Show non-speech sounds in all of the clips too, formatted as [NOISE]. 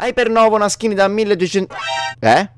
Hai per nuovo una skin da 1200... Eh?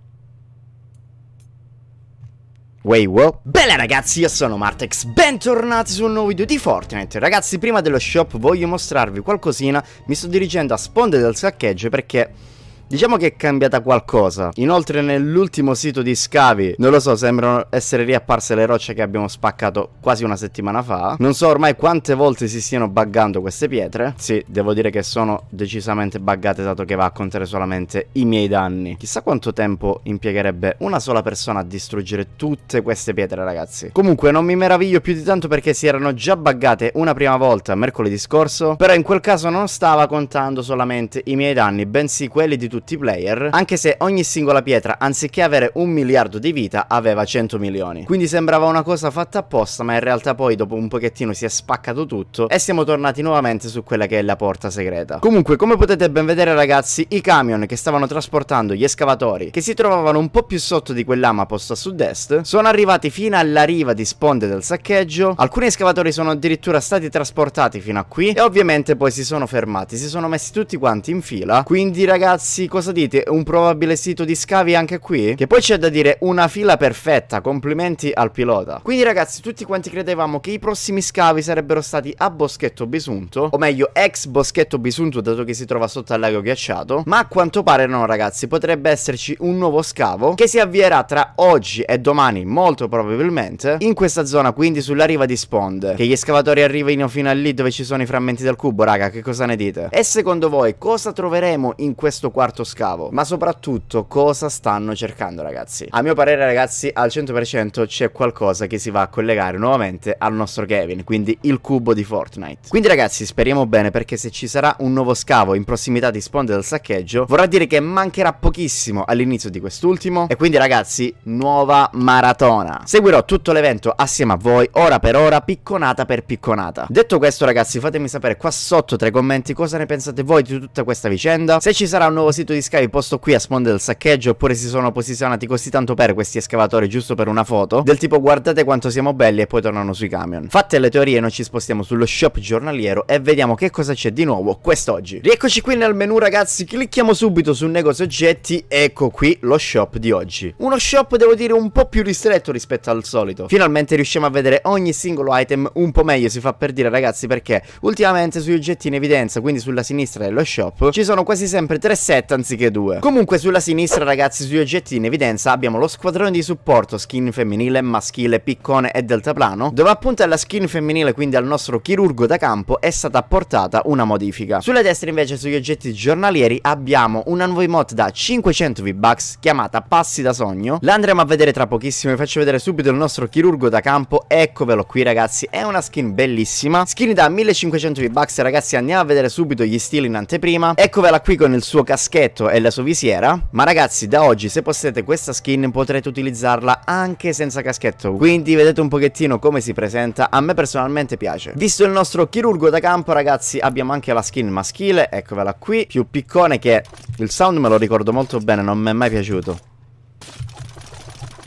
Wait, what? Bella ragazzi, io sono Martex, bentornati su un nuovo video di Fortnite Ragazzi, prima dello shop voglio mostrarvi qualcosina Mi sto dirigendo a sponde del saccheggio perché... Diciamo che è cambiata qualcosa. Inoltre nell'ultimo sito di scavi, non lo so, sembrano essere riapparse le rocce che abbiamo spaccato quasi una settimana fa. Non so ormai quante volte si stiano buggando queste pietre. Sì, devo dire che sono decisamente buggate dato che va a contare solamente i miei danni. Chissà quanto tempo impiegherebbe una sola persona a distruggere tutte queste pietre, ragazzi. Comunque non mi meraviglio più di tanto perché si erano già buggate una prima volta mercoledì scorso, però in quel caso non stava contando solamente i miei danni, bensì quelli di tutti tutti i player, anche se ogni singola pietra, anziché avere un miliardo di vita, aveva 100 milioni. Quindi sembrava una cosa fatta apposta, ma in realtà poi dopo un pochettino si è spaccato tutto e siamo tornati nuovamente su quella che è la porta segreta. Comunque, come potete ben vedere ragazzi, i camion che stavano trasportando gli escavatori, che si trovavano un po' più sotto di quell'ama posta a sud-est, sono arrivati fino alla riva di sponde del saccheggio, alcuni escavatori sono addirittura stati trasportati fino a qui e ovviamente poi si sono fermati, si sono messi tutti quanti in fila, quindi ragazzi cosa dite? Un probabile sito di scavi anche qui? Che poi c'è da dire una fila perfetta, complimenti al pilota. Quindi ragazzi, tutti quanti credevamo che i prossimi scavi sarebbero stati a Boschetto Bisunto, o meglio ex Boschetto Bisunto dato che si trova sotto al lago ghiacciato, ma a quanto pare no ragazzi, potrebbe esserci un nuovo scavo che si avvierà tra oggi e domani molto probabilmente in questa zona, quindi sulla riva di Spond, che gli scavatori arrivino fino a lì dove ci sono i frammenti del cubo, raga, che cosa ne dite? E secondo voi cosa troveremo in questo quarto fatto scavo. Ma soprattutto cosa stanno cercando ragazzi? A mio parere ragazzi al 100% c'è qualcosa che si va a collegare nuovamente al nostro Kevin, quindi il cubo di Fortnite. Quindi ragazzi speriamo bene perché se ci sarà un nuovo scavo in prossimità di sponde del saccheggio vorrà dire che mancherà pochissimo all'inizio di quest'ultimo e quindi ragazzi nuova maratona. Seguirò tutto l'evento assieme a voi ora per ora picconata per picconata. Detto questo ragazzi fatemi sapere qua sotto tra i commenti cosa ne pensate voi di tutta questa vicenda, se ci sarà un nuovo sito di Sky posto qui a sponda del saccheggio oppure si sono posizionati così tanto per questi escavatori giusto per una foto, del tipo guardate quanto siamo belli e poi tornano sui camion. Fatte le teorie noi ci spostiamo sullo shop giornaliero e vediamo che cosa c'è di nuovo quest'oggi. Rieccoci qui nel menu ragazzi, clicchiamo subito sul negozio oggetti, ecco qui lo shop di oggi. Uno shop devo dire un po' più ristretto rispetto al solito. Finalmente riusciamo a vedere ogni singolo item un po' meglio si fa per dire ragazzi perché ultimamente sugli oggetti in evidenza, quindi sulla sinistra dello shop, ci sono quasi sempre tre set 7 anziché 2. Comunque sulla sinistra ragazzi sugli oggetti in evidenza abbiamo lo squadrone di supporto, skin femminile, maschile, piccone e deltaplano, dove appunto alla skin femminile quindi al nostro chirurgo da campo è stata apportata una modifica. Sulla destra invece sugli oggetti giornalieri abbiamo una nuova emote da 500 V-Bucks chiamata Passi da Sogno, la andremo a vedere tra pochissimo, vi faccio vedere subito il nostro chirurgo da campo, eccovelo qui ragazzi, è una skin bellissima, skin da 1500 V-Bucks ragazzi andiamo a vedere subito gli stili in anteprima, eccovela qui con il suo caschetto braccetto e la sua visiera, ma ragazzi da oggi se possedete questa skin potrete utilizzarla anche senza caschetto, quindi vedete un pochettino come si presenta, a me personalmente piace. Visto il nostro chirurgo da campo ragazzi abbiamo anche la skin maschile, eccola qui, più piccone che il sound me lo ricordo molto bene, non mi è mai piaciuto.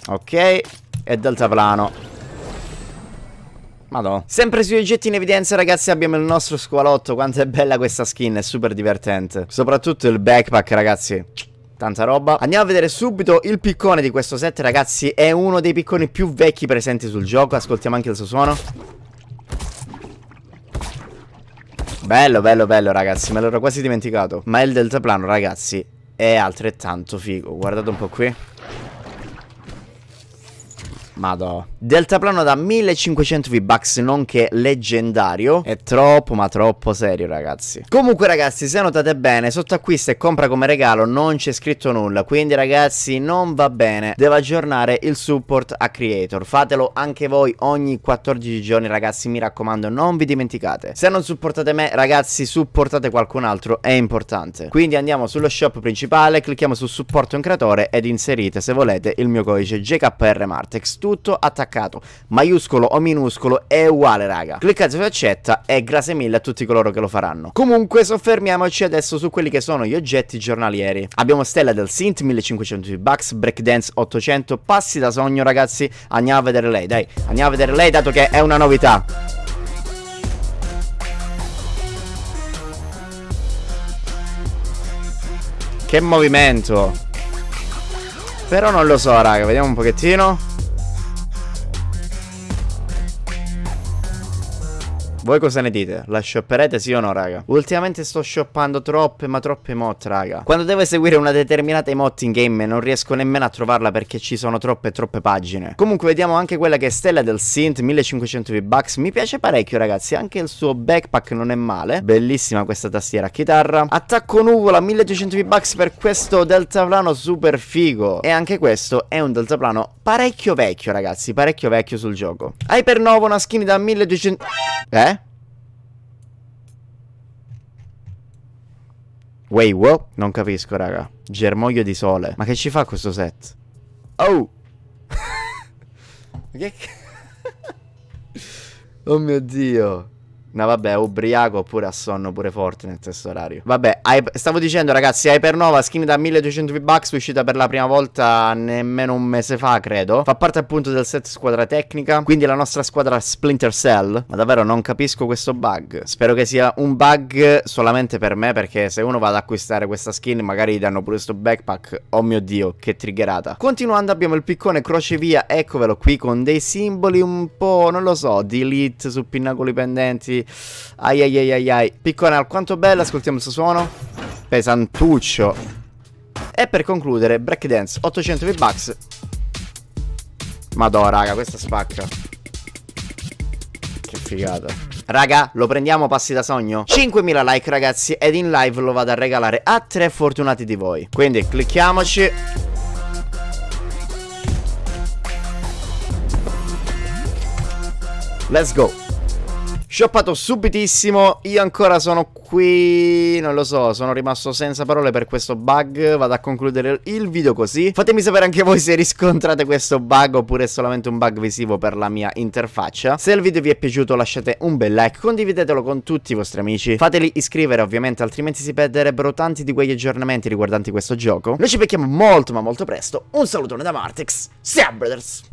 Ok, e deltaplano. Madonna. Sempre sui oggetti in evidenza, ragazzi, abbiamo il nostro squalotto. Quanto è bella questa skin, è super divertente. Soprattutto il backpack, ragazzi. Tanta roba Andiamo a vedere subito il piccone di questo set ragazzi È uno dei picconi più vecchi presenti sul gioco Ascoltiamo anche il suo suono Bello bello bello ragazzi Me l'ero quasi dimenticato Ma il deltaplano ragazzi È altrettanto figo Guardate un po' qui Madò Deltaplano da 1500 V-Bucks, nonché leggendario. È troppo, ma troppo serio, ragazzi. Comunque, ragazzi, se notate bene, sotto acquisto e compra come regalo non c'è scritto nulla. Quindi, ragazzi, non va bene. Devo aggiornare il support a creator. Fatelo anche voi ogni 14 giorni, ragazzi. Mi raccomando, non vi dimenticate. Se non supportate me, ragazzi, supportate qualcun altro. È importante. Quindi andiamo sullo shop principale, clicchiamo su supporto in creatore ed inserite, se volete, il mio codice JKR Martex. Tutto attaccato attaccato, maiuscolo o minuscolo, è uguale raga. Cliccate su accetta e grazie mille a tutti coloro che lo faranno. Comunque soffermiamoci adesso su quelli che sono gli oggetti giornalieri. Abbiamo Stella del Synth, 1500 bucks, Breakdance 800, passi da sogno ragazzi, andiamo a vedere lei, dai, andiamo a vedere lei dato che è una novità. Che movimento Però non lo so raga Vediamo un pochettino Voi cosa ne dite? La shopperete sì o no, raga? Ultimamente sto shoppando troppe, ma troppe mod, raga. Quando devo eseguire una determinata emote in game non riesco nemmeno a trovarla perché ci sono troppe, troppe pagine. Comunque vediamo anche quella che è stella del Synth, 1500 V-Bucks. Mi piace parecchio, ragazzi. Anche il suo backpack non è male. Bellissima questa tastiera a chitarra. Attacco nuvola, 1200 V-Bucks per questo deltaplano super figo. E anche questo è un deltaplano parecchio vecchio, ragazzi. Parecchio vecchio sul gioco. Hyper Nova, una skin da 1200... Eh? Wait, what? Non capisco, raga. Germoglio di sole. Ma che ci fa questo set? Oh! [LAUGHS] Ma che... [LAUGHS] oh mio Dio. No vabbè, ubriaco oppure a sonno pure forte nel stesso orario. Vabbè, stavo dicendo ragazzi, Hypernova, skin da 1200 V-Bucks, uscita per la prima volta nemmeno un mese fa, credo. Fa parte appunto del set squadra tecnica, quindi la nostra squadra Splinter Cell. Ma davvero non capisco questo bug. Spero che sia un bug solamente per me, perché se uno va ad acquistare questa skin magari gli danno pure questo backpack. Oh mio Dio, che triggerata. Continuando abbiamo il piccone crocevia, eccovelo qui con dei simboli un po', non lo so, delete su pinnacoli pendenti ai ai ai ai ai. Picconal, quanto bella, ascoltiamo il suo suono. Pesantuccio. E per concludere, breakdance, 800 V-Bucks. Madò, raga, questa spacca. Che figata. Raga, lo prendiamo passi da sogno? 5000 like ragazzi ed in live lo vado a regalare a tre fortunati di voi. Quindi clicchiamoci. Let's go. Shoppato subitissimo, io ancora sono qui, non lo so, sono rimasto senza parole per questo bug, vado a concludere il video così. Fatemi sapere anche voi se riscontrate questo bug oppure è solamente un bug visivo per la mia interfaccia. Se il video vi è piaciuto lasciate un bel like, condividetelo con tutti i vostri amici, fateli iscrivere ovviamente altrimenti si perderebbero tanti di quegli aggiornamenti riguardanti questo gioco. Noi ci becchiamo molto ma molto presto, un salutone da Martex, sia Brothers!